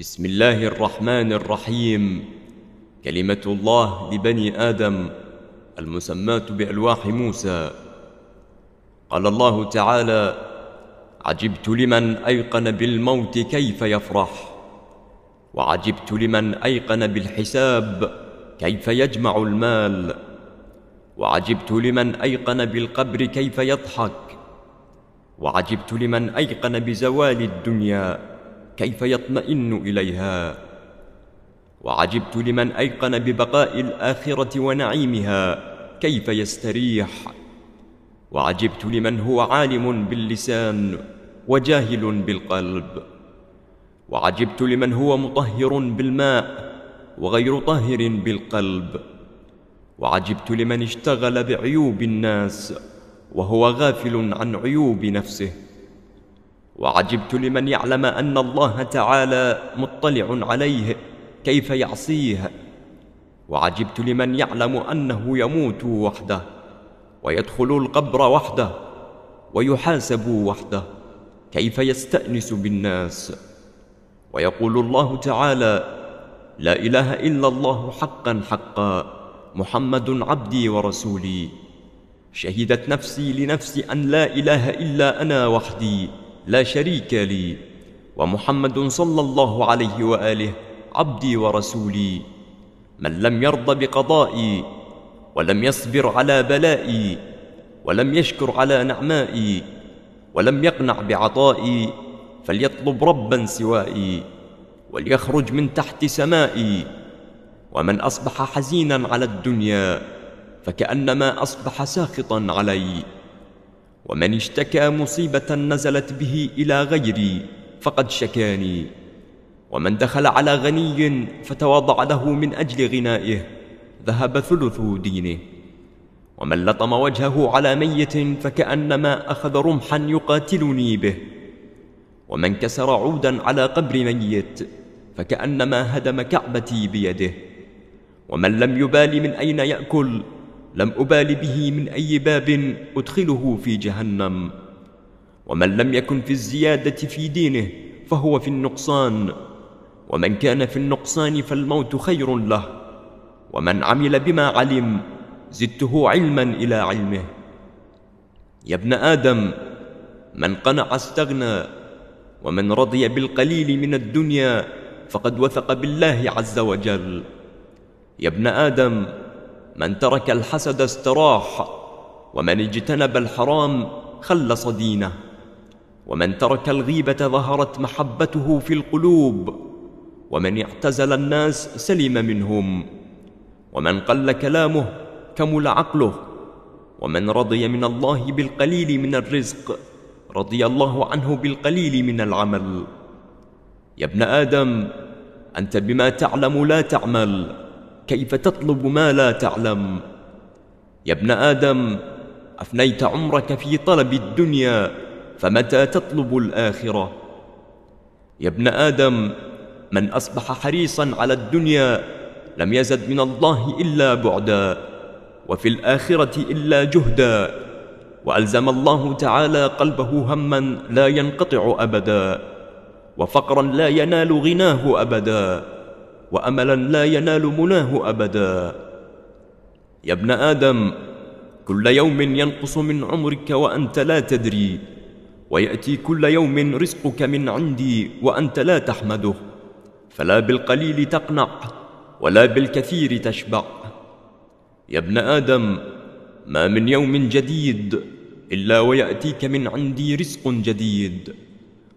بسم الله الرحمن الرحيم كلمة الله لبني آدم المسماة بألواح موسى قال الله تعالى عجبت لمن أيقن بالموت كيف يفرح وعجبت لمن أيقن بالحساب كيف يجمع المال وعجبت لمن أيقن بالقبر كيف يضحك وعجبت لمن أيقن بزوال الدنيا كيف يطمئن إليها وعجبت لمن أيقن ببقاء الآخرة ونعيمها كيف يستريح وعجبت لمن هو عالم باللسان وجاهل بالقلب وعجبت لمن هو مطهر بالماء وغير طاهر بالقلب وعجبت لمن اشتغل بعيوب الناس وهو غافل عن عيوب نفسه وعجبت لمن يعلم أن الله تعالى مطلع عليه كيف يعصيه وعجبت لمن يعلم أنه يموت وحده ويدخل القبر وحده ويحاسب وحده كيف يستأنس بالناس ويقول الله تعالى لا إله إلا الله حقا حقا محمد عبدي ورسولي شهدت نفسي لنفسي أن لا إله إلا أنا وحدي لا شريك لي ومحمد صلى الله عليه وآله عبدي ورسولي من لم يرض بقضائي ولم يصبر على بلائي ولم يشكر على نعمائي ولم يقنع بعطائي فليطلب ربا سوائي وليخرج من تحت سمائي ومن أصبح حزينا على الدنيا فكأنما أصبح ساخطا علي ومن اشتكى مصيبة نزلت به إلى غيري فقد شكاني ومن دخل على غني فتواضع له من أجل غنائه ذهب ثلث دينه ومن لطم وجهه على ميت فكأنما أخذ رمحا يقاتلني به ومن كسر عودا على قبر ميت فكأنما هدم كعبتي بيده ومن لم يبال من أين يأكل لم أبال به من أي باب أدخله في جهنم ومن لم يكن في الزيادة في دينه فهو في النقصان ومن كان في النقصان فالموت خير له ومن عمل بما علم زدته علما إلى علمه يا ابن آدم من قنع استغنى ومن رضي بالقليل من الدنيا فقد وثق بالله عز وجل يا ابن آدم من ترك الحسد استراح ومن اجتنب الحرام خلص دينه ومن ترك الغيبة ظهرت محبته في القلوب ومن اعتزل الناس سلم منهم ومن قل كلامه كمل عقله ومن رضي من الله بالقليل من الرزق رضي الله عنه بالقليل من العمل يا ابن آدم أنت بما تعلم لا تعمل كيف تطلب ما لا تعلم يا ابن آدم أفنيت عمرك في طلب الدنيا فمتى تطلب الآخرة يا ابن آدم من أصبح حريصا على الدنيا لم يزد من الله إلا بعدا وفي الآخرة إلا جهدا وألزم الله تعالى قلبه هما لا ينقطع أبدا وفقرا لا ينال غناه أبدا وأملا لا ينال مناه أبدا يا ابن آدم كل يوم ينقص من عمرك وأنت لا تدري ويأتي كل يوم رزقك من عندي وأنت لا تحمده فلا بالقليل تقنع ولا بالكثير تشبع يا ابن آدم ما من يوم جديد إلا ويأتيك من عندي رزق جديد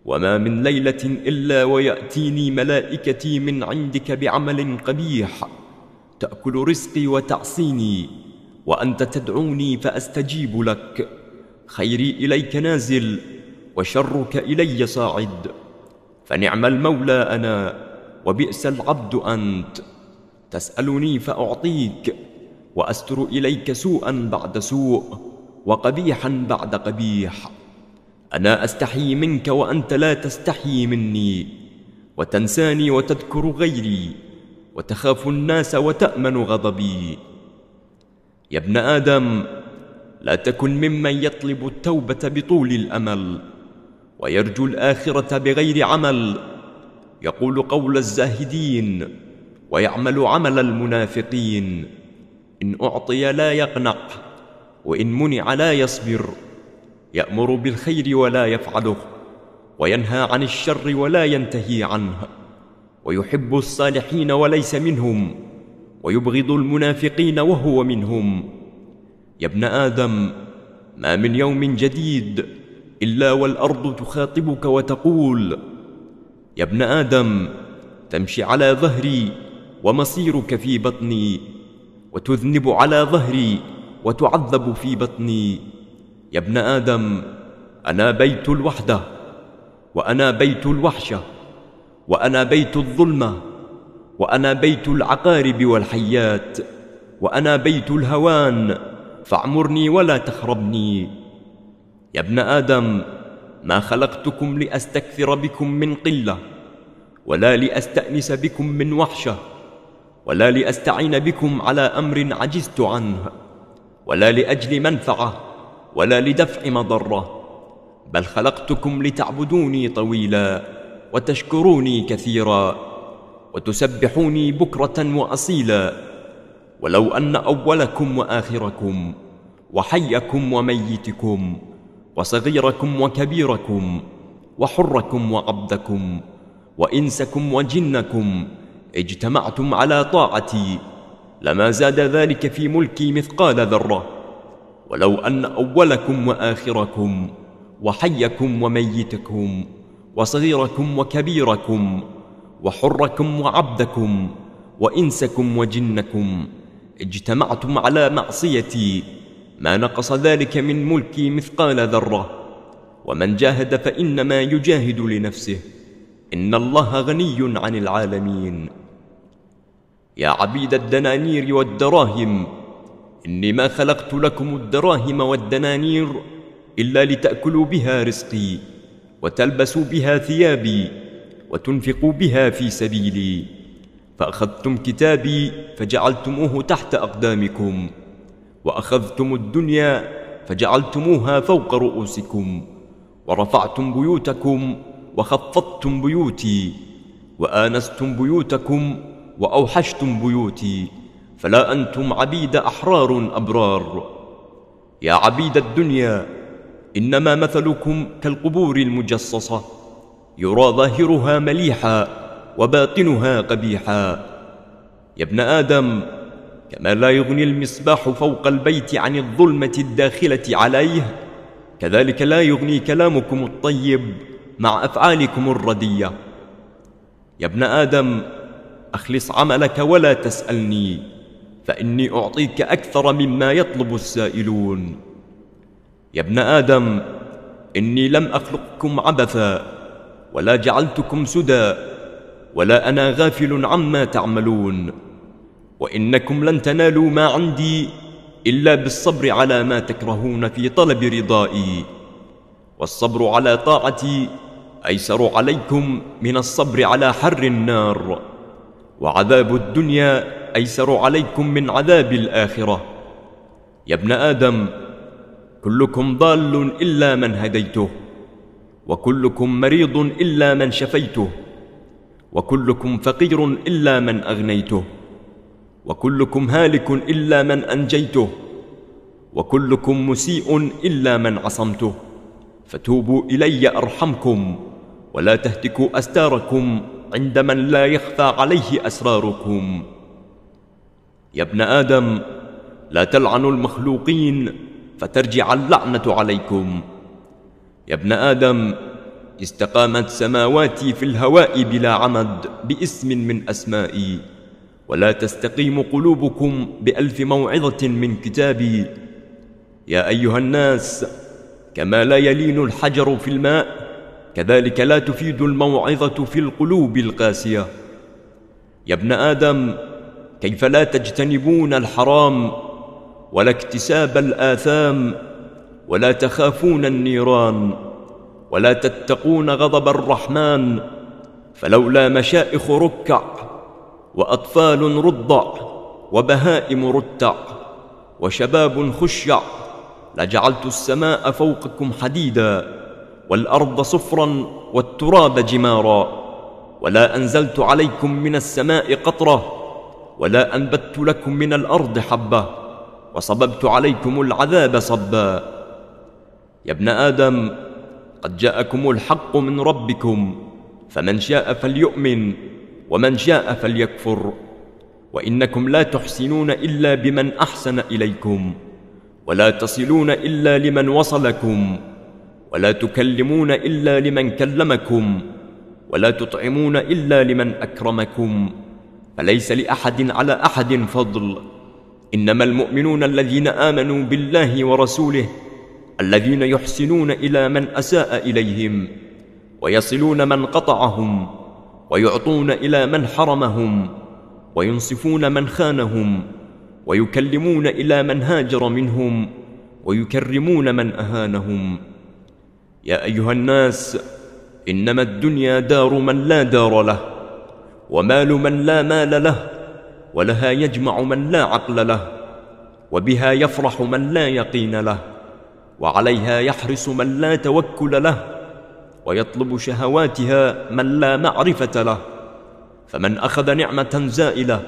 وما من ليلة إلا ويأتيني ملائكتي من عندك بعمل قبيح تأكل رزقي وتعصيني وأنت تدعوني فأستجيب لك خيري إليك نازل وشرك إلي صاعد فنعم المولى أنا وبئس العبد أنت تسألني فأعطيك وأستر إليك سوءا بعد سوء وقبيحا بعد قبيح أنا أستحي منك وأنت لا تستحي مني وتنساني وتذكر غيري وتخاف الناس وتأمن غضبي يا ابن آدم لا تكن ممن يطلب التوبة بطول الأمل ويرجو الآخرة بغير عمل يقول قول الزاهدين ويعمل عمل المنافقين إن أعطي لا يقنق وإن منع لا يصبر يأمر بالخير ولا يفعله وينهى عن الشر ولا ينتهي عنه ويحب الصالحين وليس منهم ويبغض المنافقين وهو منهم يا ابن آدم ما من يوم جديد إلا والأرض تخاطبك وتقول يا ابن آدم تمشي على ظهري ومصيرك في بطني وتذنب على ظهري وتعذب في بطني يا ابن آدم أنا بيت الوحدة وأنا بيت الوحشة وأنا بيت الظلمة وأنا بيت العقارب والحيات وأنا بيت الهوان فاعمرني ولا تخربني يا ابن آدم ما خلقتكم لأستكثر بكم من قلة ولا لأستأنس بكم من وحشة ولا لأستعين بكم على أمر عجزت عنه ولا لأجل منفعة ولا لدفع مضرة بل خلقتكم لتعبدوني طويلا وتشكروني كثيرا وتسبحوني بكرة وأصيلا ولو أن أولكم وآخركم وحيكم وميتكم وصغيركم وكبيركم وحركم وعبدكم وإنسكم وجنكم اجتمعتم على طاعتي لما زاد ذلك في ملكي مثقال ذره ولو أن أولكم وآخركم وحيكم وميتكم وصغيركم وكبيركم وحركم وعبدكم وإنسكم وجنكم اجتمعتم على معصيتي ما نقص ذلك من ملكي مثقال ذرة ومن جاهد فإنما يجاهد لنفسه إن الله غني عن العالمين يا عبيد الدنانير والدراهم إني ما خلقت لكم الدراهم والدنانير إلا لتأكلوا بها رزقي وتلبسوا بها ثيابي وتنفقوا بها في سبيلي فأخذتم كتابي فجعلتموه تحت أقدامكم وأخذتم الدنيا فجعلتموها فوق رؤوسكم ورفعتم بيوتكم وخفضتم بيوتي وآنستم بيوتكم وأوحشتم بيوتي فلا أنتم عبيد أحرار أبرار يا عبيد الدنيا إنما مثلكم كالقبور المجصصة يرى ظاهرها مليحا وباطنها قبيحا يا ابن آدم كما لا يغني المصباح فوق البيت عن الظلمة الداخلة عليه كذلك لا يغني كلامكم الطيب مع أفعالكم الردية يا ابن آدم أخلص عملك ولا تسألني فاني اعطيك اكثر مما يطلب السائلون يا ابن ادم اني لم اخلقكم عبثا ولا جعلتكم سدى ولا انا غافل عما تعملون وانكم لن تنالوا ما عندي الا بالصبر على ما تكرهون في طلب رضائي والصبر على طاعتي ايسر عليكم من الصبر على حر النار وعذاب الدنيا أيسر عليكم من عذاب الآخرة يا ابن آدم كلكم ضال إلا من هديته وكلكم مريض إلا من شفيته وكلكم فقير إلا من أغنيته وكلكم هالك إلا من أنجيته وكلكم مسيء إلا من عصمته فتوبوا إلي أرحمكم ولا تهتكوا أستاركم عند من لا يخفى عليه أسراركم يا ابن آدم لا تلعنوا المخلوقين فترجع اللعنة عليكم يا ابن آدم استقامت سماواتي في الهواء بلا عمد باسم من أسمائي ولا تستقيم قلوبكم بألف موعظة من كتابي يا أيها الناس كما لا يلين الحجر في الماء كذلك لا تفيد الموعظة في القلوب القاسية يا ابن آدم كيف لا تجتنبون الحرام ولا اكتساب الآثام ولا تخافون النيران ولا تتقون غضب الرحمن فلولا مشائخ ركع وأطفال رضع وبهائم رتع وشباب خشع لجعلت السماء فوقكم حديدا والأرض صفرا والتراب جمارا ولا أنزلت عليكم من السماء قطره ولا أنبت لكم من الأرض حبة وصببت عليكم العذاب صبا يا ابن آدم قد جاءكم الحق من ربكم فمن شاء فليؤمن ومن شاء فليكفر وإنكم لا تحسنون إلا بمن أحسن إليكم ولا تصلون إلا لمن وصلكم ولا تكلمون إلا لمن كلمكم ولا تطعمون إلا لمن أكرمكم فليس لأحد على أحد فضل إنما المؤمنون الذين آمنوا بالله ورسوله الذين يحسنون إلى من أساء إليهم ويصلون من قطعهم ويعطون إلى من حرمهم وينصفون من خانهم ويكلمون إلى من هاجر منهم ويكرمون من أهانهم يا أيها الناس إنما الدنيا دار من لا دار له ومال من لا مال له ولها يجمع من لا عقل له وبها يفرح من لا يقين له وعليها يحرص من لا توكل له ويطلب شهواتها من لا معرفة له فمن أخذ نعمة زائلة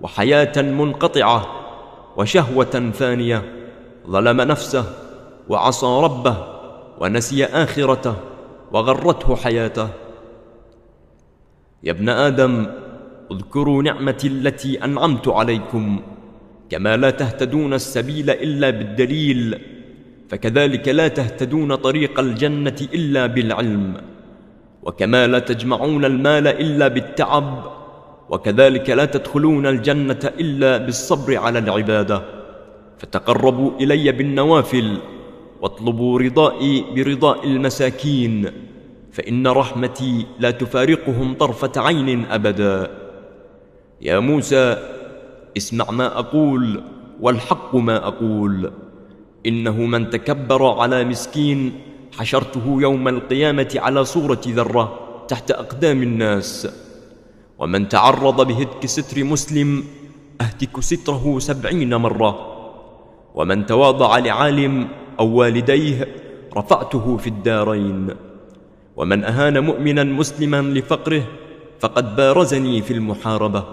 وحياة منقطعة وشهوة ثانية ظلم نفسه وعصى ربه ونسي آخرته وغرته حياته يا ابن آدم اذكروا نعمتي التي أنعمت عليكم كما لا تهتدون السبيل إلا بالدليل فكذلك لا تهتدون طريق الجنة إلا بالعلم وكما لا تجمعون المال إلا بالتعب وكذلك لا تدخلون الجنة إلا بالصبر على العبادة فتقربوا إلي بالنوافل واطلبوا رضائي برضاء المساكين فإن رحمتي لا تفارقهم طرفة عين أبدا يا موسى اسمع ما أقول والحق ما أقول إنه من تكبر على مسكين حشرته يوم القيامة على صورة ذرة تحت أقدام الناس ومن تعرض بهتك ستر مسلم أهتك ستره سبعين مرة ومن تواضع لعالم أو والديه رفعته في الدارين ومن أهان مؤمنا مسلما لفقره فقد بارزني في المحاربة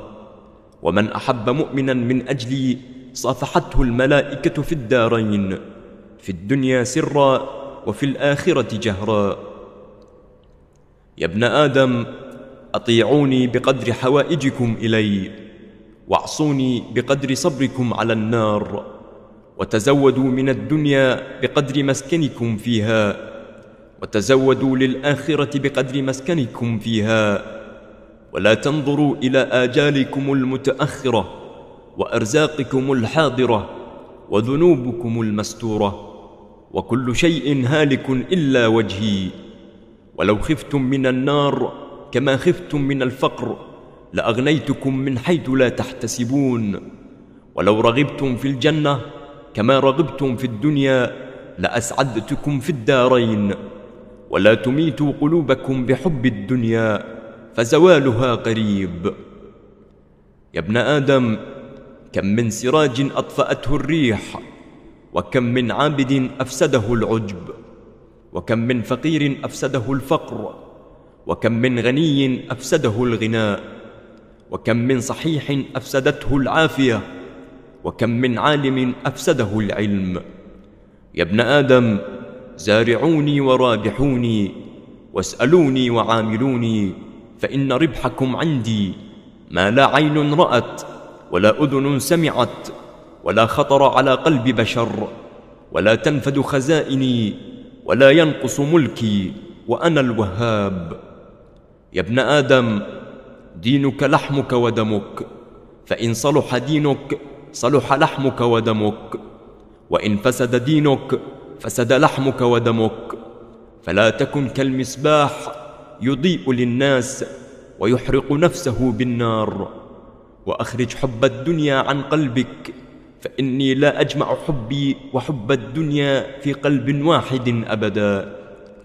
ومن أحب مؤمنا من أجلي صافحته الملائكة في الدارين في الدنيا سرا وفي الآخرة جهرا يا ابن آدم أطيعوني بقدر حوائجكم إلي واعصوني بقدر صبركم على النار وتزودوا من الدنيا بقدر مسكنكم فيها وتزودوا للآخرة بقدر مسكنكم فيها ولا تنظروا إلى آجالكم المتأخرة وأرزاقكم الحاضرة وذنوبكم المستورة وكل شيء هالك إلا وجهي ولو خفتم من النار كما خفتم من الفقر لأغنيتكم من حيث لا تحتسبون ولو رغبتم في الجنة كما رغبتم في الدنيا لأسعدتكم في الدارين ولا تميتوا قلوبكم بحب الدنيا فزوالها قريب يا ابن آدم كم من سراج أطفأته الريح وكم من عابد أفسده العجب وكم من فقير أفسده الفقر وكم من غني أفسده الغناء وكم من صحيح أفسدته العافية وكم من عالم أفسده العلم يا ابن آدم زارعوني ورابحوني واسألوني وعاملوني فإن ربحكم عندي ما لا عين رأت ولا أذن سمعت ولا خطر على قلب بشر ولا تنفد خزائني ولا ينقص ملكي وأنا الوهاب يا ابن آدم دينك لحمك ودمك فإن صلح دينك صلح لحمك ودمك وإن فسد دينك فسد لحمك ودمك فلا تكن كالمصباح يضيء للناس ويحرق نفسه بالنار وأخرج حب الدنيا عن قلبك فإني لا أجمع حبي وحب الدنيا في قلب واحد أبدا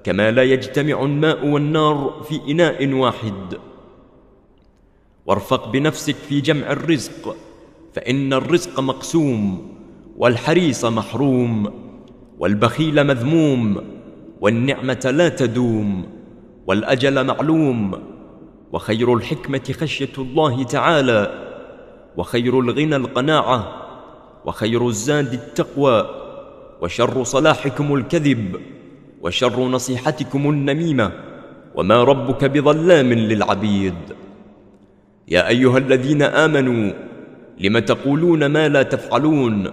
كما لا يجتمع الماء والنار في إناء واحد وارفق بنفسك في جمع الرزق فإن الرزق مقسوم والحريص محروم والبخيل مذموم والنعمة لا تدوم والأجل معلوم وخير الحكمة خشية الله تعالى وخير الغنى القناعة وخير الزاد التقوى وشر صلاحكم الكذب وشر نصيحتكم النميمة وما ربك بظلام للعبيد يا أيها الذين آمنوا لم تقولون ما لا تفعلون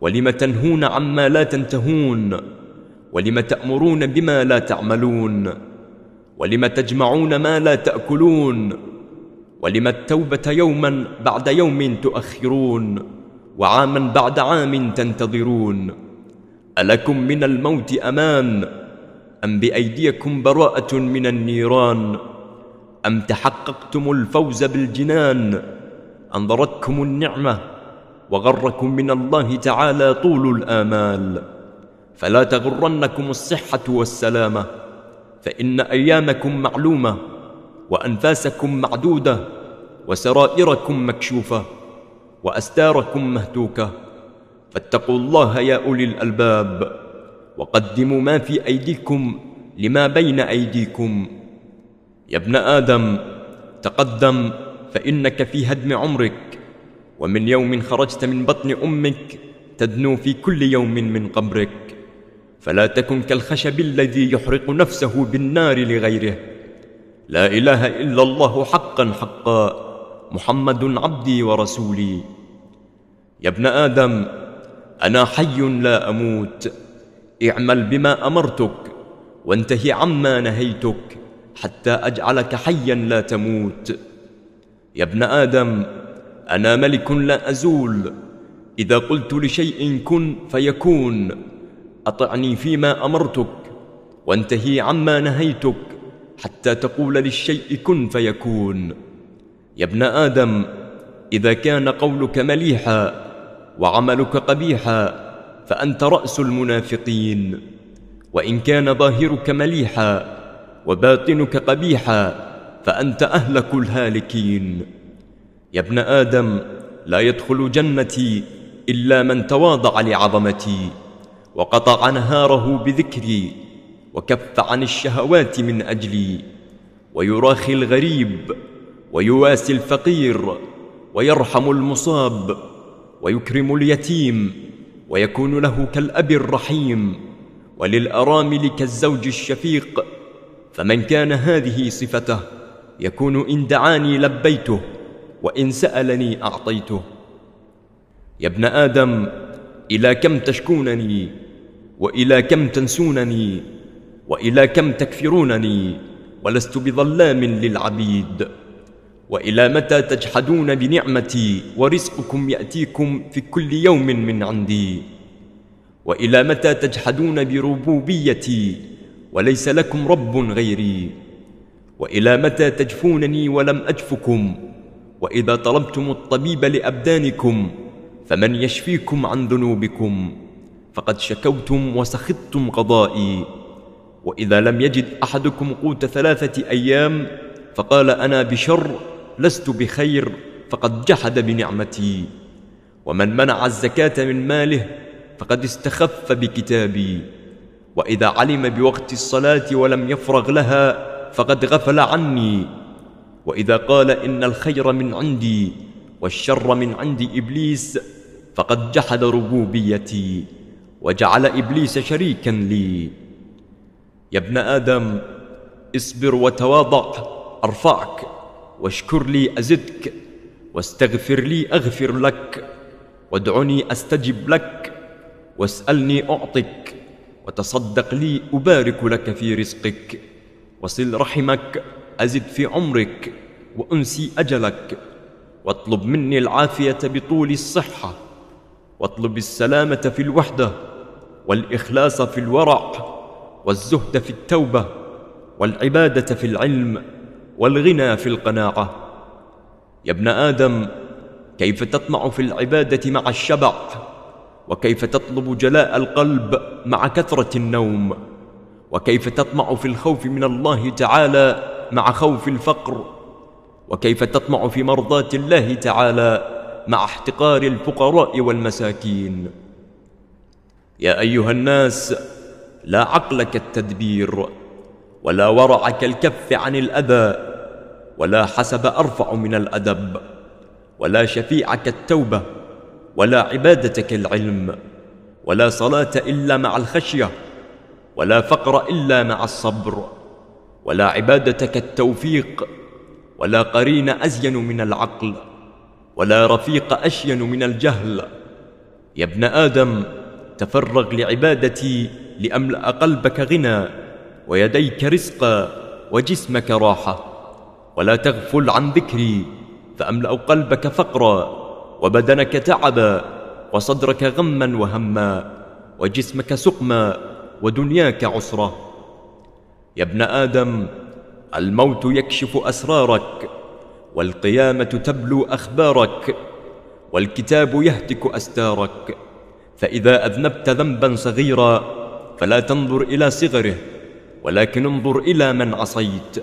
ولم تنهون عما لا تنتهون ولم تأمرون بما لا تعملون ولم تجمعون ما لا تأكلون ولم التوبة يوما بعد يوم تؤخرون وعاما بعد عام تنتظرون ألكم من الموت أمان أم بأيديكم براءة من النيران أم تحققتم الفوز بالجنان أنظرتكم النعمة وغركم من الله تعالى طول الآمال فلا تغرنكم الصحة والسلامة فإن أيامكم معلومة وأنفاسكم معدودة وسرائركم مكشوفة وأستاركم مهتوكة فاتقوا الله يا أولي الألباب وقدموا ما في أيديكم لما بين أيديكم يا ابن آدم تقدم فإنك في هدم عمرك ومن يوم خرجت من بطن أمك تدنو في كل يوم من قبرك فلا تكن كالخشب الذي يحرق نفسه بالنار لغيره لا إله إلا الله حقا حقا محمد عبدي ورسولي يا ابن آدم أنا حي لا أموت اعمل بما أمرتك وانتهي عما نهيتك حتى أجعلك حيا لا تموت يا ابن آدم أنا ملك لا أزول إذا قلت لشيء كن فيكون أطعني فيما أمرتك وانتهي عما نهيتك حتى تقول للشيء كن فيكون يا ابن آدم إذا كان قولك مليحا وعملك قبيحا فأنت رأس المنافقين وإن كان ظاهرك مليحا وباطنك قبيحا فأنت أهلك الهالكين يا ابن آدم لا يدخل جنتي إلا من تواضع لعظمتي وقطع نهاره بذكري وكف عن الشهوات من أجلي ويراخي الغريب ويواسي الفقير ويرحم المصاب ويكرم اليتيم ويكون له كالأب الرحيم وللأرامل كالزوج الشفيق فمن كان هذه صفته يكون إن دعاني لبيته وإن سألني أعطيته يا ابن آدم إلى كم تشكونني وإلى كم تنسونني وإلى كم تكفرونني ولست بظلام للعبيد وإلى متى تجحدون بنعمتي ورزقكم يأتيكم في كل يوم من عندي وإلى متى تجحدون بربوبيتي وليس لكم رب غيري وإلى متى تجفونني ولم أجفكم وإذا طلبتم الطبيب لأبدانكم فمن يشفيكم عن ذنوبكم فقد شكوتم وسخطتم قضائي وإذا لم يجد أحدكم قوت ثلاثة أيام فقال أنا بشر لست بخير فقد جحد بنعمتي ومن منع الزكاة من ماله فقد استخف بكتابي وإذا علم بوقت الصلاة ولم يفرغ لها فقد غفل عني وإذا قال إن الخير من عندي والشر من عند إبليس فقد جحد ربوبيتي وجعل إبليس شريكا لي يا ابن آدم اصبر وتواضع أرفعك واشكر لي أزدك واستغفر لي أغفر لك وادعني أستجب لك واسألني أعطك وتصدق لي أبارك لك في رزقك وصل رحمك أزد في عمرك وأنسي أجلك واطلب مني العافية بطول الصحة واطلب السلامة في الوحدة والإخلاص في الورع والزهد في التوبة والعبادة في العلم والغنى في القناعة يا ابن آدم كيف تطمع في العبادة مع الشبع وكيف تطلب جلاء القلب مع كثرة النوم وكيف تطمع في الخوف من الله تعالى مع خوف الفقر وكيف تطمع في مرضاه الله تعالى مع احتقار الفقراء والمساكين يا ايها الناس لا عقلك التدبير ولا ورعك الكف عن الاذى ولا حسب ارفع من الادب ولا شفيعك التوبه ولا عبادتك العلم ولا صلاه الا مع الخشيه ولا فقر الا مع الصبر ولا عبادة كالتوفيق ولا قرين أزين من العقل ولا رفيق أشين من الجهل يا ابن آدم تفرغ لعبادتي لأملأ قلبك غنى ويديك رزقا وجسمك راحة ولا تغفل عن ذكري فأملأ قلبك فقرا وبدنك تعبا وصدرك غما وهما وجسمك سقما ودنياك عسره يا ابن آدم الموت يكشف أسرارك والقيامة تبلو أخبارك والكتاب يهتك أستارك فإذا أذنبت ذنبا صغيرا فلا تنظر إلى صغره ولكن انظر إلى من عصيت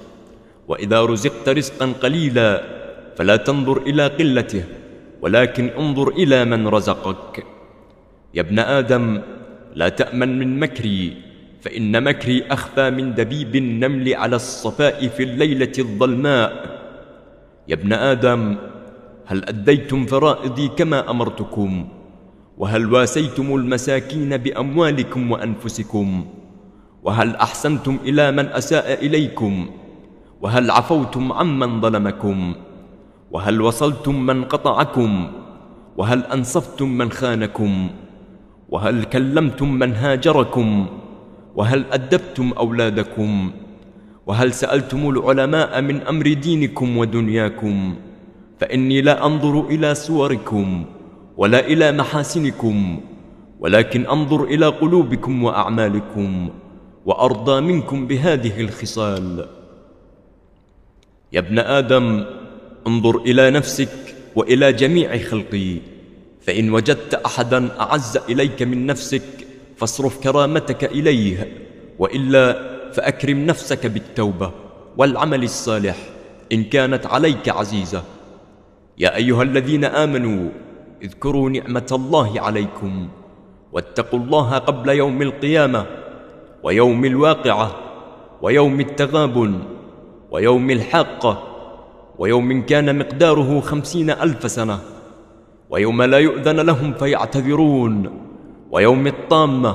وإذا رزقت رزقا قليلا فلا تنظر إلى قلته ولكن انظر إلى من رزقك يا ابن آدم لا تأمن من مكري فإن مكري أخفى من دبيب النمل على الصفاء في الليلة الظلماء يا ابن آدم هل أديتم فرائضي كما أمرتكم وهل واسيتم المساكين بأموالكم وأنفسكم وهل أحسنتم إلى من أساء إليكم وهل عفوتم عمن ظلمكم وهل وصلتم من قطعكم وهل أنصفتم من خانكم وهل كلمتم من هاجركم وهل أدبتم أولادكم وهل سألتم العلماء من أمر دينكم ودنياكم فإني لا أنظر إلى صوركم ولا إلى محاسنكم ولكن أنظر إلى قلوبكم وأعمالكم وأرضى منكم بهذه الخصال يا ابن آدم انظر إلى نفسك وإلى جميع خلقي فإن وجدت أحدا أعز إليك من نفسك فاصرف كرامتك إليه وإلا فأكرم نفسك بالتوبة والعمل الصالح إن كانت عليك عزيزة يا أيها الذين آمنوا اذكروا نعمة الله عليكم واتقوا الله قبل يوم القيامة ويوم الواقعة ويوم التغابن ويوم الحاقة ويوم كان مقداره خمسين ألف سنة ويوم لا يؤذن لهم فيعتذرون ويوم الطامة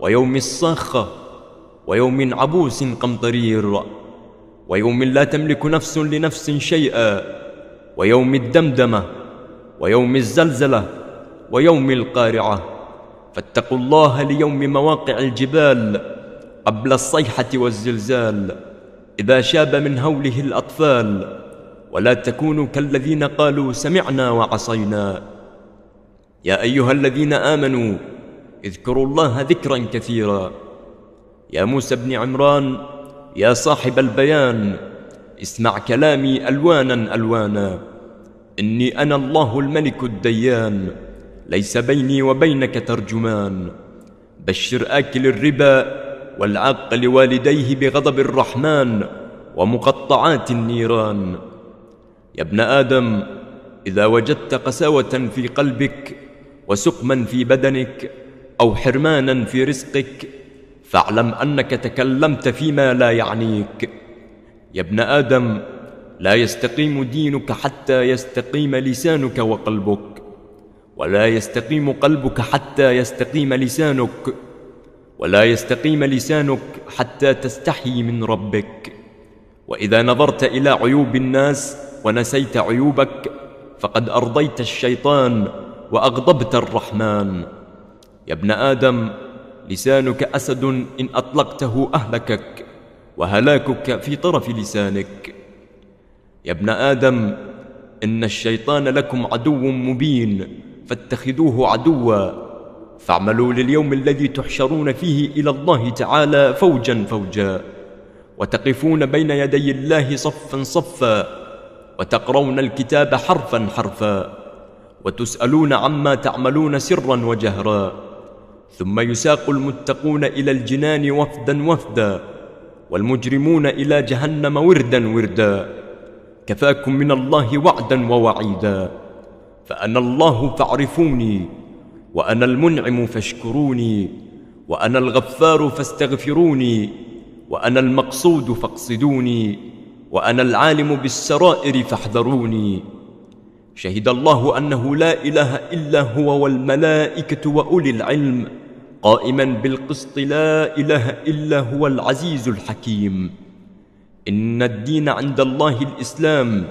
ويوم الصاخة ويوم عبوس قمطرير ويوم لا تملك نفس لنفس شيئا ويوم الدمدمة ويوم الزلزلة ويوم القارعة فاتقوا الله ليوم مواقع الجبال قبل الصيحة والزلزال إذا شاب من هوله الأطفال ولا تكونوا كالذين قالوا سمعنا وعصينا يا أيها الذين آمنوا اذكروا الله ذكرا كثيرا يا موسى بن عمران يا صاحب البيان اسمع كلامي ألوانا ألوانا إني أنا الله الملك الديان ليس بيني وبينك ترجمان بشر آكل الربا والعاق لوالديه بغضب الرحمن ومقطعات النيران يا ابن آدم إذا وجدت قساوة في قلبك وسقما في بدنك أو حرمانا في رزقك فاعلم أنك تكلمت فيما لا يعنيك يا ابن آدم لا يستقيم دينك حتى يستقيم لسانك وقلبك ولا يستقيم قلبك حتى يستقيم لسانك ولا يستقيم لسانك حتى تستحي من ربك وإذا نظرت إلى عيوب الناس ونسيت عيوبك فقد أرضيت الشيطان وأغضبت الرحمن يا ابن آدم لسانك أسد إن أطلقته أهلكك وهلاكك في طرف لسانك يا ابن آدم إن الشيطان لكم عدو مبين فاتخذوه عدوا فاعملوا لليوم الذي تحشرون فيه إلى الله تعالى فوجا فوجا وتقفون بين يدي الله صفا صفا وتقرون الكتاب حرفا حرفا وتسألون عما تعملون سرا وجهرا ثم يساق المتقون إلى الجنان وفدا وفدا والمجرمون إلى جهنم وردا وردا كفاكم من الله وعدا ووعيدا فأنا الله فاعرفوني وأنا المنعم فاشكروني وأنا الغفار فاستغفروني وأنا المقصود فاقصدوني وأنا العالم بالسرائر فاحذروني شهد الله أنه لا إله إلا هو والملائكة وأولي العلم قائما بالقسط لا إله إلا هو العزيز الحكيم إن الدين عند الله الإسلام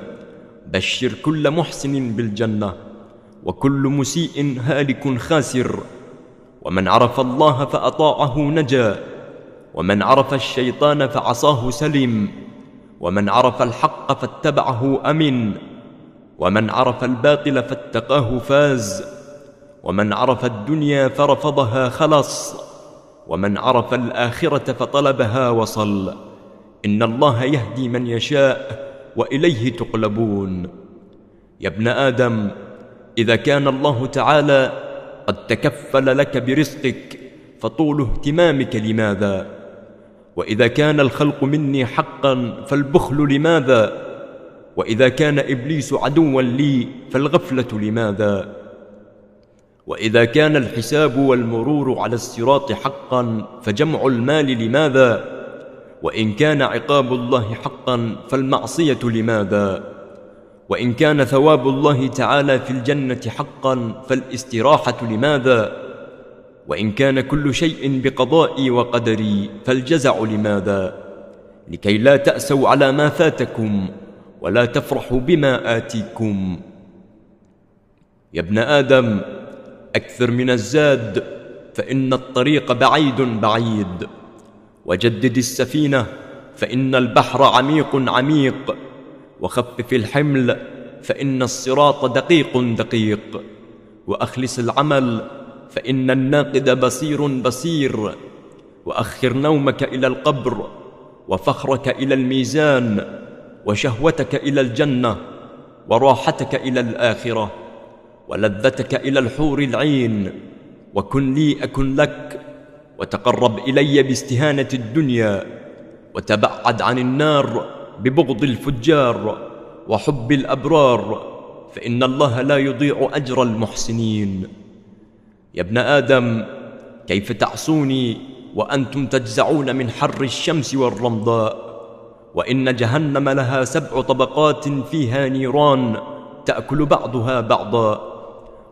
بشر كل محسن بالجنة وكل مسيء هالك خاسر ومن عرف الله فأطاعه نجا ومن عرف الشيطان فعصاه سليم ومن عرف الحق فاتبعه أمن ومن عرف الباطل فاتقاه فاز ومن عرف الدنيا فرفضها خلص ومن عرف الآخرة فطلبها وصل إن الله يهدي من يشاء وإليه تقلبون يا ابن آدم إذا كان الله تعالى قد تكفل لك برزقك فطول اهتمامك لماذا؟ وإذا كان الخلق مني حقا فالبخل لماذا؟ وإذا كان إبليس عدوا لي فالغفلة لماذا؟ وإذا كان الحساب والمرور على الصراط حقا فجمع المال لماذا؟ وإن كان عقاب الله حقا فالمعصية لماذا؟ وإن كان ثواب الله تعالى في الجنة حقا فالاستراحة لماذا؟ وإن كان كل شيء بقضائي وقدري فالجزع لماذا؟ لكي لا تأسوا على ما فاتكم ولا تفرحوا بما آتيكم يا ابن آدم أكثر من الزاد فإن الطريق بعيد بعيد وجدد السفينة فإن البحر عميق عميق وخفف الحمل فإن الصراط دقيق دقيق وأخلص العمل فإن الناقد بصير بصير وأخر نومك إلى القبر وفخرك إلى الميزان وشهوتك إلى الجنة وراحتك إلى الآخرة ولذتك إلى الحور العين وكن لي أكن لك وتقرب إلي باستهانة الدنيا وتبعد عن النار ببغض الفجار وحب الأبرار فإن الله لا يضيع أجر المحسنين يا ابن آدم كيف تعصوني وأنتم تجزعون من حر الشمس والرمضاء وإن جهنم لها سبع طبقات فيها نيران تأكل بعضها بعضا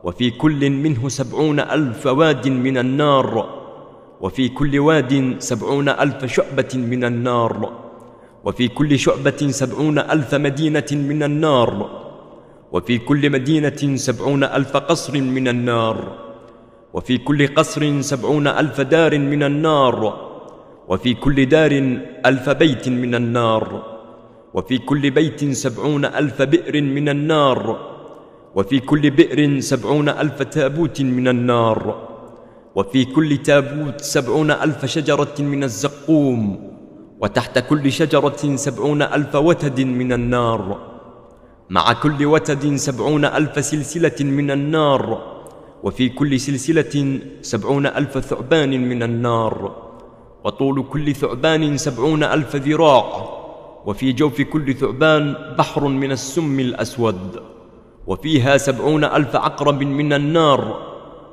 وفي كل منه سبعون ألف واد من النار وفي كل واد سبعون ألف شعبة من النار وفي كل شعبة سبعون ألف مدينة من النار وفي كل مدينة سبعون ألف قصر من النار وفي كل قصر سبعون ألف دار من النار وفي كل دار ألف بيت من النار وفي كل بيت سبعون ألف بئر من النار وفي كل بئر سبعون ألف تابوت من النار وفي كل تابوت سبعون ألف شجرة من الزقوم وتحت كل شجرة سبعون ألف وتد من النار مع كل وتد سبعون ألف سلسلة من النار وفي كل سلسلة سبعون ألف ثعبان من النار وطول كل ثعبان سبعون ألف ذراع وفي جوف كل ثعبان بحر من السم الأسود وفيها سبعون ألف عقرب من النار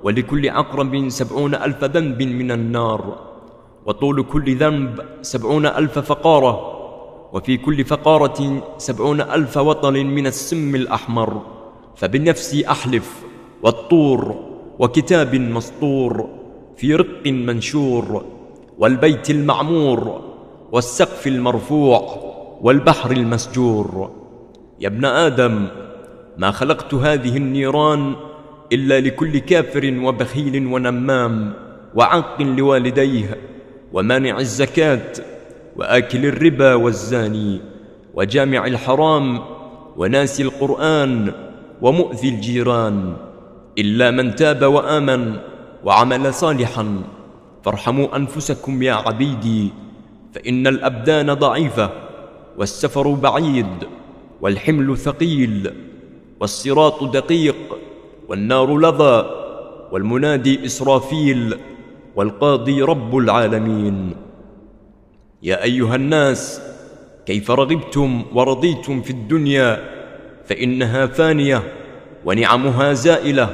ولكل عقرب سبعون ألف ذنب من النار وطول كل ذنب سبعون ألف فقارة وفي كل فقارة سبعون ألف وطل من السم الأحمر فبالنفس أحلف والطور وكتاب مسطور في رق منشور والبيت المعمور والسقف المرفوع والبحر المسجور يا ابن آدم ما خلقت هذه النيران إلا لكل كافر وبخيل ونمام وعاق لوالديه ومانع الزكاة وآكل الربا والزاني وجامع الحرام وناسي القرآن ومؤذي الجيران إلا من تاب وآمن وعمل صالحاً فارحموا أنفسكم يا عبيدي فإن الأبدان ضعيفة والسفر بعيد والحمل ثقيل والصراط دقيق والنار لظى والمنادي إسرافيل والقاضي رب العالمين يا أيها الناس كيف رغبتم ورضيتم في الدنيا فإنها فانية ونعمها زائلة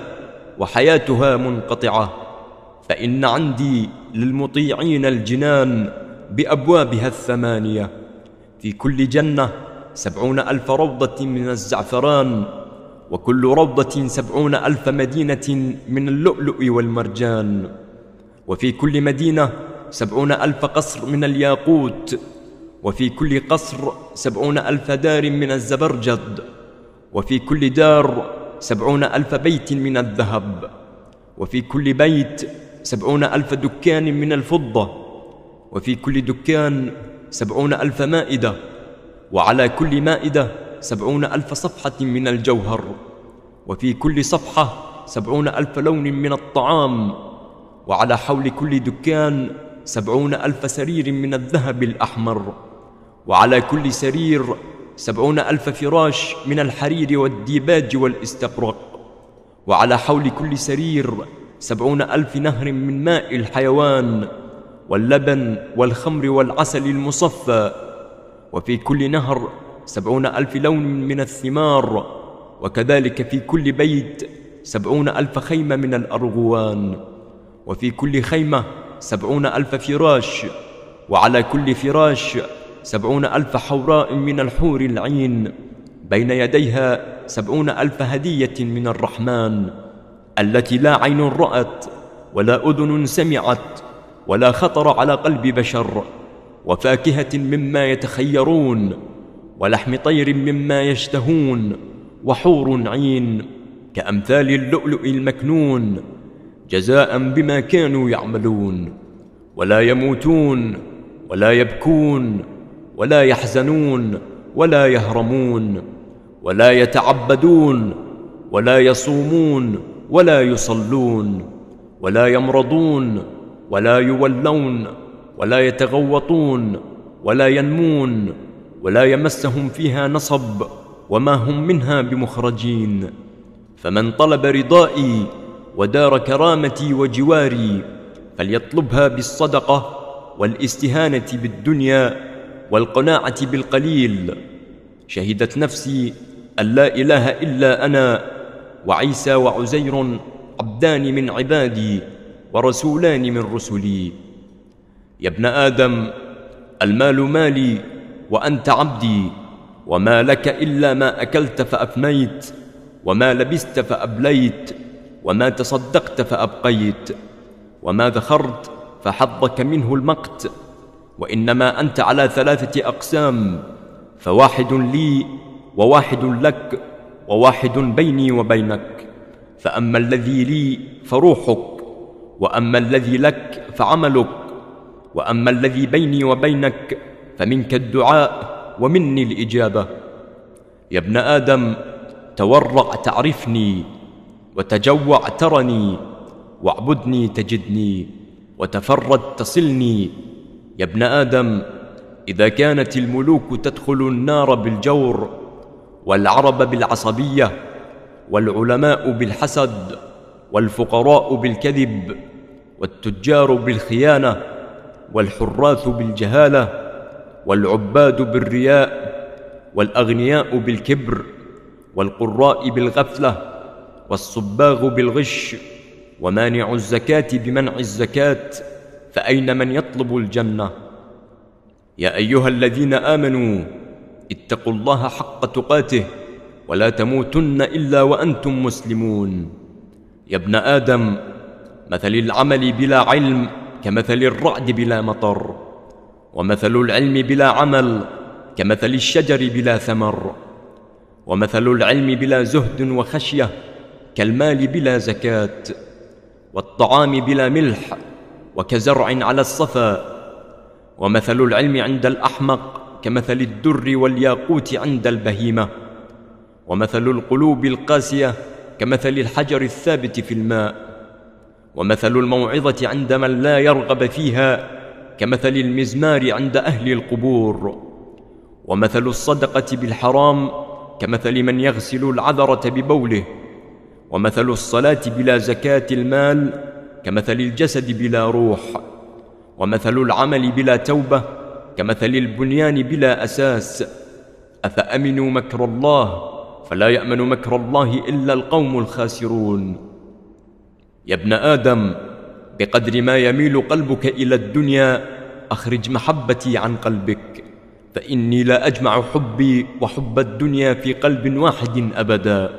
وحياتها منقطعة فإن عندي للمطيعين الجنان بأبوابها الثمانية في كل جنة سبعون ألف روضة من الزعفران وكل روضة سبعون ألف مدينة من اللؤلؤ والمرجان وفي كل مدينة سبعون ألف قصر من الياقوت وفي كل قصر سبعون ألف دار من الزبرجد وفي كل دار سبعون ألف بيت من الذهب وفي كل بيت سبعون ألف دكان من الفضة وفي كل دكان سبعون ألف مائدة وعلى كل مائدة سبعون ألف صفحة من الجوهر وفي كل صفحة سبعون ألف لون من الطعام وعلى حول كل دكان سبعون ألف سرير من الذهب الأحمر وعلى كل سرير سبعون ألف فراش من الحرير والديباج والاستبرق وعلى حول كل سرير سبعون ألف نهر من ماء الحيوان واللبن والخمر والعسل المصفى وفي كل نهر سبعون ألف لون من الثمار وكذلك في كل بيت سبعون ألف خيمة من الأرغوان وفي كل خيمة سبعون ألف فراش وعلى كل فراش سبعون ألف حوراء من الحور العين بين يديها سبعون ألف هدية من الرحمن التي لا عين رأت ولا أذن سمعت ولا خطر على قلب بشر وفاكهة مما يتخيرون ولحم طير مما يشتهون وحور عين كأمثال اللؤلؤ المكنون جزاء بما كانوا يعملون ولا يموتون ولا يبكون ولا يحزنون ولا يهرمون ولا يتعبدون ولا يصومون ولا يصلون ولا يمرضون ولا يولون ولا يتغوطون ولا ينمون ولا يمسهم فيها نصب وما هم منها بمخرجين فمن طلب رضائي ودار كرامتي وجواري فليطلبها بالصدقه والاستهانه بالدنيا والقناعه بالقليل شهدت نفسي ان لا اله الا انا وعيسى وعزير عبدان من عبادي ورسولان من رسلي يا ابن آدم المال مالي وأنت عبدي وما لك إلا ما أكلت فأفنيت وما لبست فأبليت وما تصدقت فأبقيت وما ذخرت فحظك منه المقت وإنما أنت على ثلاثة أقسام فواحد لي وواحد لك وواحد بيني وبينك فأما الذي لي فروحك وأما الذي لك فعملك وأما الذي بيني وبينك فمنك الدعاء ومني الإجابة يا ابن آدم تورع تعرفني وتجوع ترني واعبدني تجدني وتفرد تصلني يا ابن آدم إذا كانت الملوك تدخل النار بالجور والعرب بالعصبية والعلماء بالحسد والفقراء بالكذب والتجار بالخيانة والحراث بالجهالة والعباد بالرياء والأغنياء بالكبر والقراء بالغفلة والصباغ بالغش ومانع الزكاة بمنع الزكاة فأين من يطلب الجنة؟ يا أيها الذين آمنوا اتقوا الله حق تقاته ولا تموتن إلا وأنتم مسلمون يا ابن آدم مثل العمل بلا علم كمثل الرعد بلا مطر ومثل العلم بلا عمل كمثل الشجر بلا ثمر ومثل العلم بلا زهد وخشية كالمال بلا زكاة والطعام بلا ملح وكزرع على الصفا ومثل العلم عند الأحمق كمثل الدر والياقوت عند البهيمة ومثل القلوب القاسية كمثل الحجر الثابت في الماء ومثل الموعظة عند من لا يرغب فيها كمثل المزمار عند أهل القبور ومثل الصدقة بالحرام كمثل من يغسل العذرة ببوله ومثل الصلاة بلا زكاة المال كمثل الجسد بلا روح ومثل العمل بلا توبة كمثل البنيان بلا أساس أفأمنوا مكر الله فلا يأمن مكر الله إلا القوم الخاسرون يا ابن آدم بقدر ما يميل قلبك إلى الدنيا أخرج محبتي عن قلبك فإني لا أجمع حبي وحب الدنيا في قلب واحد أبدا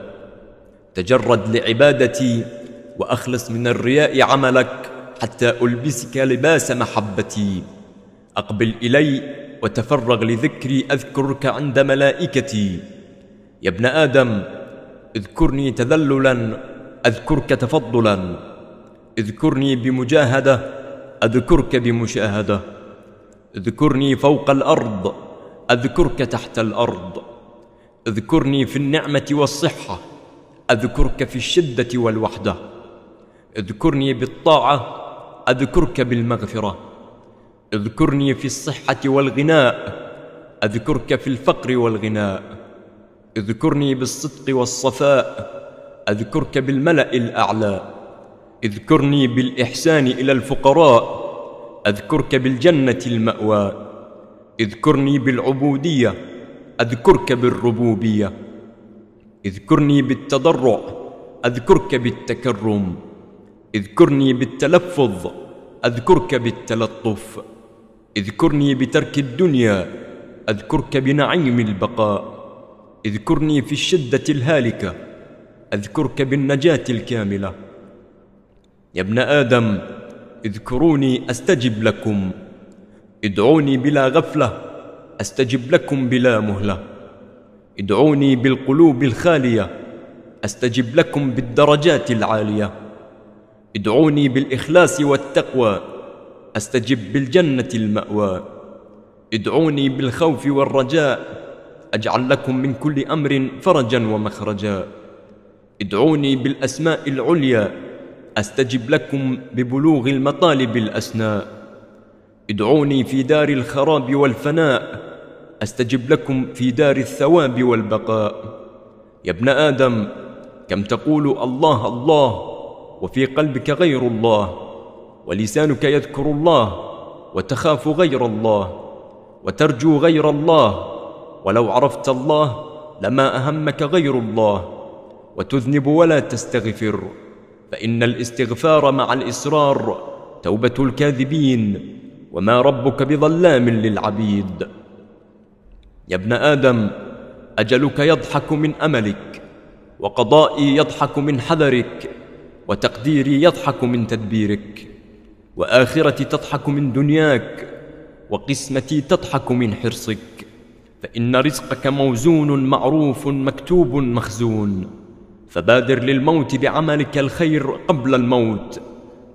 تجرد لعبادتي وأخلص من الرياء عملك حتى ألبسك لباس محبتي أقبل إلي وتفرغ لذكري أذكرك عند ملائكتي يا ابن آدم اذكرني تذللا أذكرك تفضلا اذكرني بمجاهدة أذكرك بمشاهدة اذكرني فوق الأرض أذكرك تحت الأرض اذكرني في النعمة والصحة أذكرك في الشدة والوحدة اذكرني بالطاعة أذكرك بالمغفرة اذكرني في الصحة والغناء أذكرك في الفقر والغناء اذكرني بالصدق والصفاء أذكرك بالملأ الأعلى اذكرني بالإحسان إلى الفقراء أذكرك بالجنة المأوى اذكرني بالعبودية أذكرك بالربوبية اذكرني بالتضرع أذكرك بالتكرم اذكرني بالتلفظ أذكرك بالتلطف اذكرني بترك الدنيا أذكرك بنعيم البقاء اذكرني في الشدة الهالكة أذكرك بالنجاة الكاملة يا ابن آدم اذكروني أستجب لكم ادعوني بلا غفلة أستجب لكم بلا مهلة ادعوني بالقلوب الخالية أستجب لكم بالدرجات العالية ادعوني بالإخلاص والتقوى أستجب بالجنة المأوى ادعوني بالخوف والرجاء أجعل لكم من كل أمر فرجا ومخرجا ادعوني بالأسماء العليا أستجب لكم ببلوغ المطالب الأسناء ادعوني في دار الخراب والفناء أستجب لكم في دار الثواب والبقاء يا ابن آدم كم تقول الله الله وفي قلبك غير الله ولسانك يذكر الله وتخاف غير الله وترجو غير الله ولو عرفت الله لما أهمك غير الله وتذنب ولا تستغفر فإن الاستغفار مع الإصرار توبة الكاذبين وما ربك بظلام للعبيد يا ابن آدم أجلك يضحك من أملك وقضائي يضحك من حذرك وتقديري يضحك من تدبيرك وآخرتي تضحك من دنياك وقسمتي تضحك من حرصك فإن رزقك موزون معروف مكتوب مخزون فبادر للموت بعملك الخير قبل الموت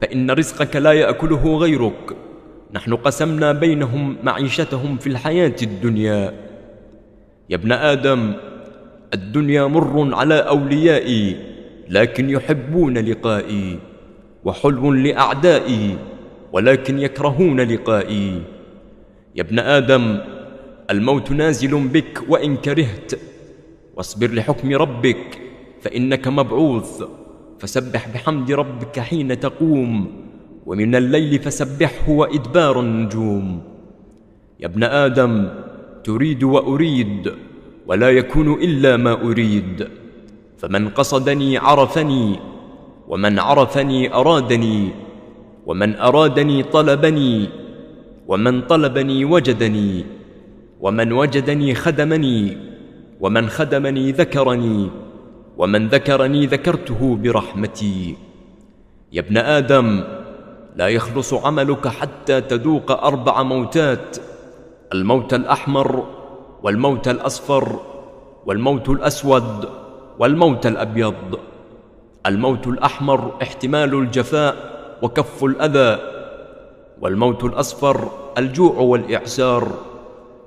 فإن رزقك لا يأكله غيرك نحن قسمنا بينهم معيشتهم في الحياة الدنيا يا ابن آدم الدنيا مر على أوليائي لكن يحبون لقائي وحلو لأعدائي ولكن يكرهون لقائي يا ابن آدم الموت نازل بك وإن كرهت واصبر لحكم ربك فإنك مبعوث فسبح بحمد ربك حين تقوم ومن الليل فسبحه وإدبار النجوم يا ابن آدم تريد وأريد ولا يكون إلا ما أريد فمن قصدني عرفني ومن عرفني أرادني ومن أرادني طلبني ومن طلبني وجدني ومن وجدني خدمني ومن خدمني ذكرني ومن ذكرني ذكرته برحمتي يا ابن آدم لا يخلص عملك حتى تذوق أربع موتات الموت الأحمر والموت الأصفر والموت الأسود والموت الأبيض الموت الأحمر احتمال الجفاء وكف الأذى والموت الأصفر الجوع والإعسار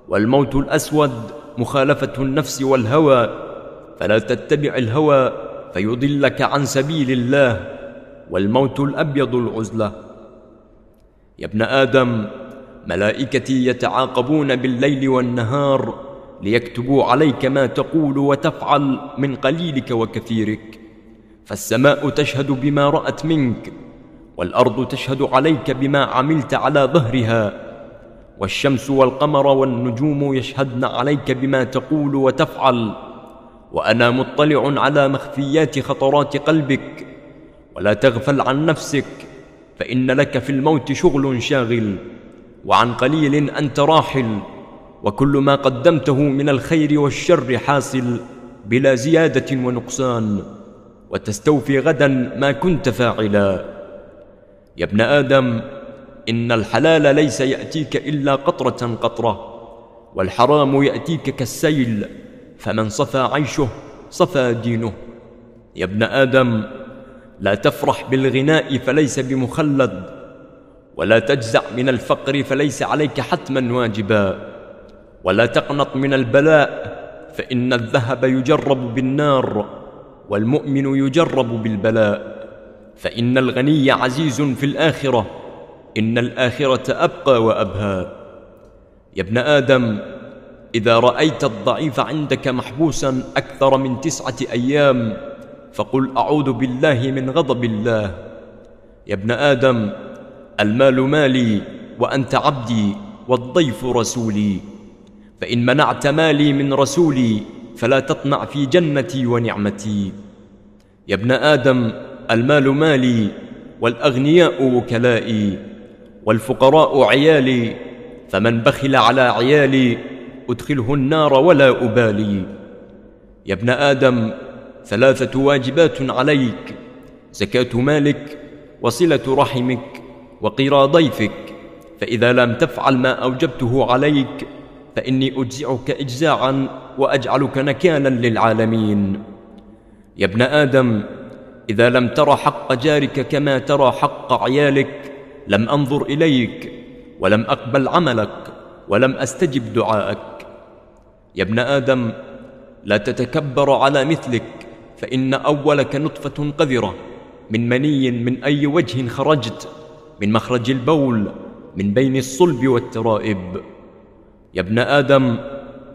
والموت الأسود مخالفة النفس والهوى فلا تتبع الهوى فيضلك عن سبيل الله والموت الأبيض العزلة يا ابن آدم ملائكتي يتعاقبون بالليل والنهار ليكتبوا عليك ما تقول وتفعل من قليلك وكثيرك فالسماء تشهد بما رأت منك والأرض تشهد عليك بما عملت على ظهرها والشمس والقمر والنجوم يشهدن عليك بما تقول وتفعل وأنا مطلع على مخفيات خطرات قلبك ولا تغفل عن نفسك فإن لك في الموت شغل شاغل وعن قليل أنت راحل وكل ما قدمته من الخير والشر حاصل بلا زيادة ونقصان وتستوفي غدا ما كنت فاعلاً يا ابن آدم إن الحلال ليس يأتيك إلا قطرة قطرة والحرام يأتيك كالسيل فمن صفى عيشه صفى دينه يا ابن آدم لا تفرح بالغناء فليس بمخلد ولا تجزع من الفقر فليس عليك حتما واجبا ولا تقنط من البلاء فإن الذهب يجرب بالنار والمؤمن يجرب بالبلاء فإن الغني عزيز في الآخرة إن الآخرة أبقى وأبهى يا ابن آدم إذا رأيت الضعيف عندك محبوسا أكثر من تسعة أيام فقل أعوذ بالله من غضب الله يا ابن آدم المال مالي وأنت عبدي والضيف رسولي فإن منعت مالي من رسولي فلا تطمع في جنتي ونعمتي يا ابن آدم المال مالي والاغنياء وكلائي والفقراء عيالي فمن بخل على عيالي ادخله النار ولا ابالي يا ابن ادم ثلاثه واجبات عليك زكاه مالك وصله رحمك وقرى ضيفك فاذا لم تفعل ما اوجبته عليك فاني اجزعك اجزاعا واجعلك نكالا للعالمين يا ابن ادم إذا لم تر حق جارك كما ترى حق عيالك لم أنظر إليك ولم أقبل عملك ولم أستجب دعائك يا ابن آدم لا تتكبر على مثلك فإن أولك نطفة قذرة من مني من أي وجه خرجت من مخرج البول من بين الصلب والترائب يا ابن آدم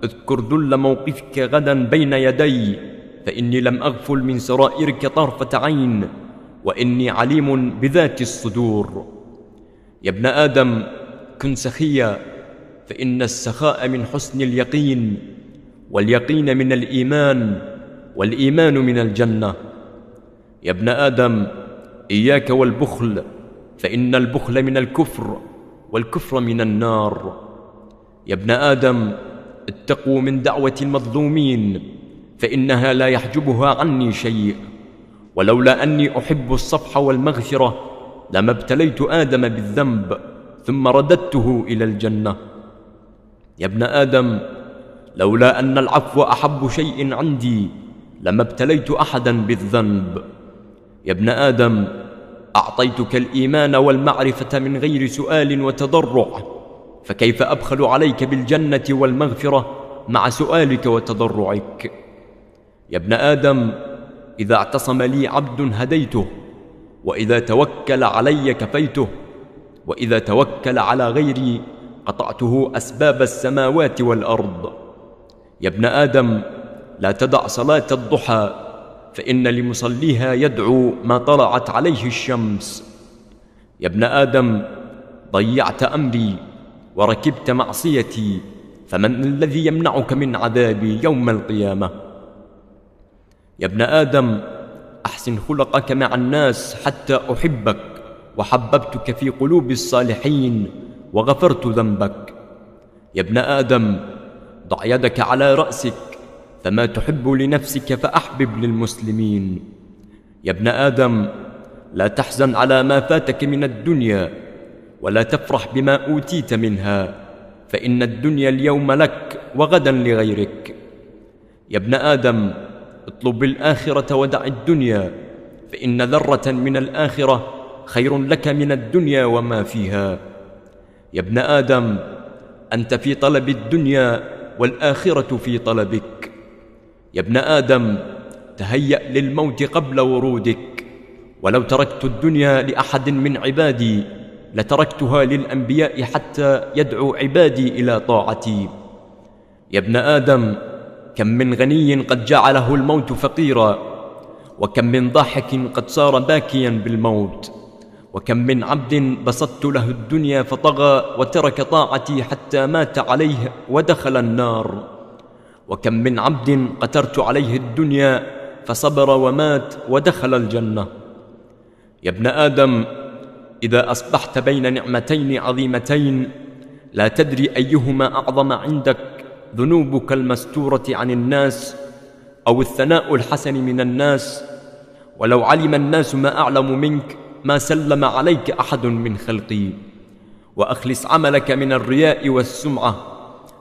اذكر ذل موقفك غدا بين يدي فاني لم اغفل من سرائرك طرفه عين واني عليم بذات الصدور يا ابن ادم كن سخيا فان السخاء من حسن اليقين واليقين من الايمان والايمان من الجنه يا ابن ادم اياك والبخل فان البخل من الكفر والكفر من النار يا ابن ادم اتقوا من دعوه المظلومين فإنها لا يحجبها عني شيء ولولا أني أحب الصفح والمغفرة لما ابتليت آدم بالذنب ثم رددته إلى الجنة يا ابن آدم لولا أن العفو أحب شيء عندي لما ابتليت أحدا بالذنب يا ابن آدم أعطيتك الإيمان والمعرفة من غير سؤال وتضرع فكيف أبخل عليك بالجنة والمغفرة مع سؤالك وتضرعك؟ يا ابن آدم إذا اعتصم لي عبد هديته وإذا توكل علي كفيته وإذا توكل على غيري قطعته أسباب السماوات والأرض يا ابن آدم لا تدع صلاة الضحى فإن لمصليها يدعو ما طلعت عليه الشمس يا ابن آدم ضيعت أمري وركبت معصيتي فمن الذي يمنعك من عذابي يوم القيامه يا ابن آدم أحسن خلقك مع الناس حتى أحبك وحببتك في قلوب الصالحين وغفرت ذنبك يا ابن آدم ضع يدك على رأسك فما تحب لنفسك فأحبب للمسلمين يا ابن آدم لا تحزن على ما فاتك من الدنيا ولا تفرح بما أوتيت منها فإن الدنيا اليوم لك وغدا لغيرك يا ابن آدم اطلب الآخرة ودع الدنيا فإن ذرة من الآخرة خير لك من الدنيا وما فيها يا ابن آدم أنت في طلب الدنيا والآخرة في طلبك يا ابن آدم تهيأ للموت قبل ورودك ولو تركت الدنيا لأحد من عبادي لتركتها للأنبياء حتى يدعو عبادي إلى طاعتي يا ابن آدم كم من غني قد جعله الموت فقيرا وكم من ضاحك قد صار باكيا بالموت وكم من عبد بسطت له الدنيا فطغى وترك طاعتي حتى مات عليه ودخل النار وكم من عبد قترت عليه الدنيا فصبر ومات ودخل الجنة يا ابن آدم إذا أصبحت بين نعمتين عظيمتين لا تدري أيهما أعظم عندك ذنوبك المستورة عن الناس أو الثناء الحسن من الناس ولو علم الناس ما أعلم منك ما سلم عليك أحد من خلقي وأخلص عملك من الرياء والسمعة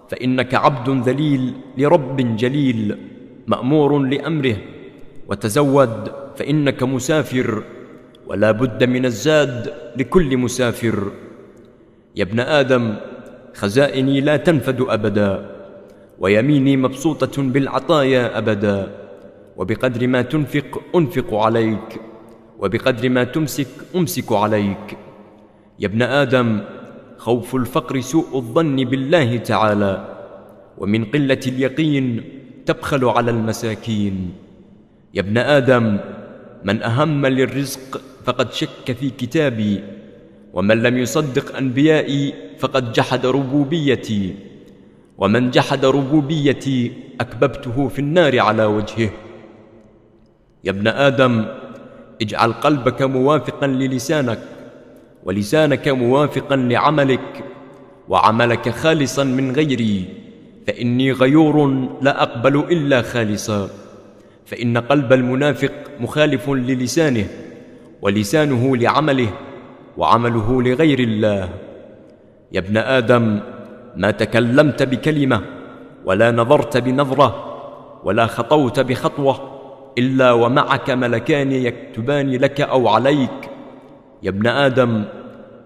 فإنك عبد ذليل لرب جليل مأمور لأمره وتزود فإنك مسافر ولا بد من الزاد لكل مسافر يا ابن آدم خزائني لا تنفد أبداً ويميني مبسوطة بالعطايا أبدا وبقدر ما تنفق أنفق عليك وبقدر ما تمسك أمسك عليك يا ابن آدم خوف الفقر سوء الظن بالله تعالى ومن قلة اليقين تبخل على المساكين يا ابن آدم من أهم للرزق فقد شك في كتابي ومن لم يصدق أنبيائي فقد جحد ربوبيتي ومن جحد ربوبيتي أكببته في النار على وجهه يا ابن آدم اجعل قلبك موافقا للسانك ولسانك موافقا لعملك وعملك خالصا من غيري فإني غيور لا أقبل إلا خالصا فإن قلب المنافق مخالف للسانه ولسانه لعمله وعمله لغير الله يا ابن آدم ما تكلمت بكلمة ولا نظرت بنظرة ولا خطوت بخطوة إلا ومعك ملكان يكتبان لك أو عليك يا ابن آدم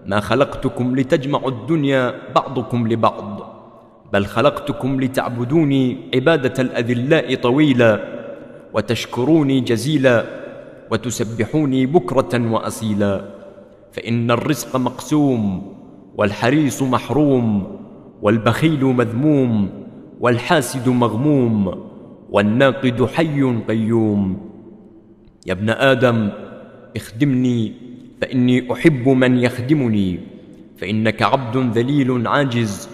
ما خلقتكم لتجمعوا الدنيا بعضكم لبعض بل خلقتكم لتعبدوني عبادة الأذلاء طويلا وتشكروني جزيلا وتسبحوني بكرة وأصيلا فإن الرزق مقسوم والحريص محروم والبخيل مذموم والحاسد مغموم والناقد حي قيوم يا ابن آدم اخدمني فإني أحب من يخدمني فإنك عبد ذليل عاجز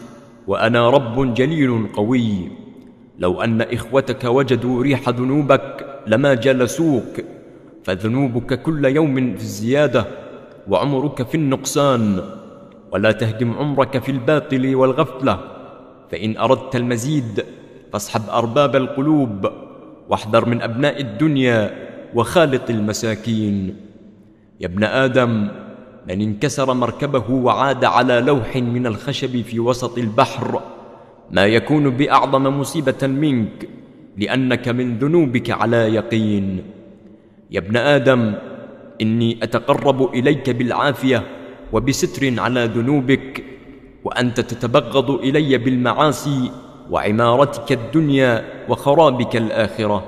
وأنا رب جليل قوي لو أن إخوتك وجدوا ريح ذنوبك لما جلسوك فذنوبك كل يوم في الزيادة وعمرك في النقصان ولا تهدم عمرك في الباطل والغفلة فإن أردت المزيد فاصحب أرباب القلوب واحذر من أبناء الدنيا وخالط المساكين يا ابن آدم من انكسر مركبه وعاد على لوح من الخشب في وسط البحر ما يكون بأعظم مصيبة منك لأنك من ذنوبك على يقين يا ابن آدم إني أتقرب إليك بالعافية وبستر على ذنوبك وأنت تتبغض إلي بالمعاصي وعمارتك الدنيا وخرابك الآخرة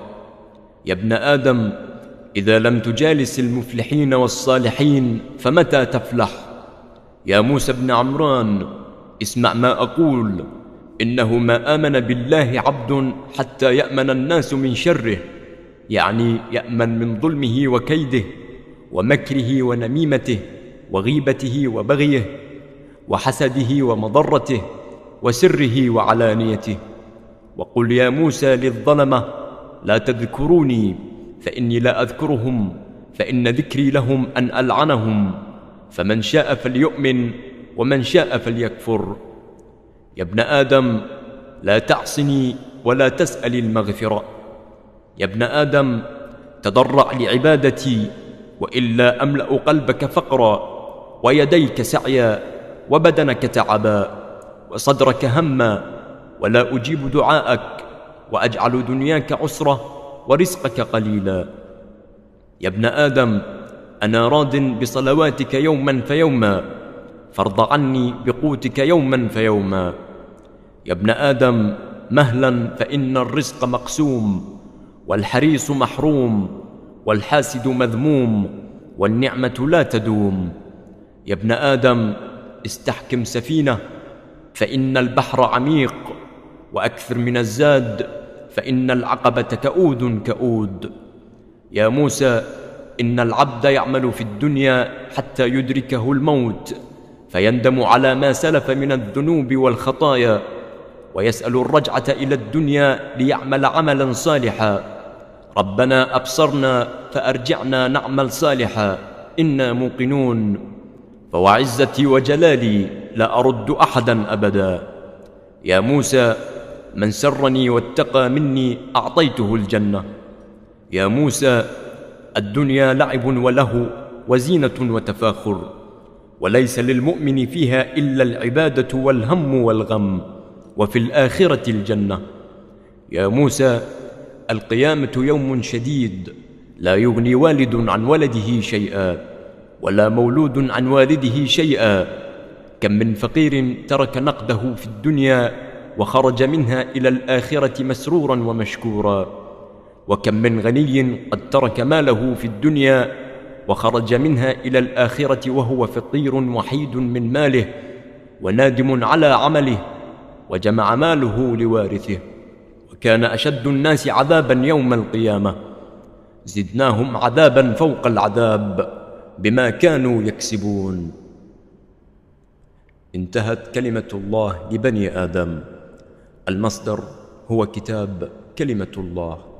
يا ابن آدم إذا لم تجالس المفلحين والصالحين فمتى تفلح يا موسى بن عمران اسمع ما أقول إنه ما آمن بالله عبد حتى يأمن الناس من شره يعني يأمن من ظلمه وكيده ومكره ونميمته وغيبته وبغيه وحسده ومضرته وسره وعلانيته وقل يا موسى للظلمة لا تذكروني فإني لا أذكرهم فإن ذكري لهم أن ألعنهم فمن شاء فليؤمن ومن شاء فليكفر يا ابن آدم لا تعصني ولا تسأل المغفرة يا ابن آدم تضرع لعبادتي وإلا أملأ قلبك فقرا ويديك سعيا وبدنك تعبا وصدرك هما ولا أجيب دعاءك وأجعل دنياك عسرة ورزقك قليلا يا ابن آدم أنا راض بصلواتك يوما فيوما فارض عني بقوتك يوما فيوما يا ابن آدم مهلا فإن الرزق مقسوم والحريص محروم والحاسد مذموم والنعمة لا تدوم يا ابن آدم استحكم سفينة فإن البحر عميق وأكثر من الزاد فإن العقبة كؤود كؤود يا موسى إن العبد يعمل في الدنيا حتى يدركه الموت فيندم على ما سلف من الذنوب والخطايا ويسأل الرجعة إلى الدنيا ليعمل عملا صالحا ربنا أبصرنا فأرجعنا نعمل صالحا إنا موقنون فوعزتي وجلالي لا أرد أحدا أبدا يا موسى من سرني واتقى مني أعطيته الجنة يا موسى الدنيا لعب وله وزينة وتفاخر وليس للمؤمن فيها إلا العبادة والهم والغم وفي الآخرة الجنة يا موسى القيامة يوم شديد لا يغني والد عن ولده شيئا ولا مولود عن والده شيئا كم من فقير ترك نقده في الدنيا وخرج منها الى الاخره مسرورا ومشكورا وكم من غني قد ترك ماله في الدنيا وخرج منها الى الاخره وهو فقير وحيد من ماله ونادم على عمله وجمع ماله لوارثه وكان اشد الناس عذابا يوم القيامه زدناهم عذابا فوق العذاب بما كانوا يكسبون انتهت كلمة الله لبني آدم المصدر هو كتاب كلمة الله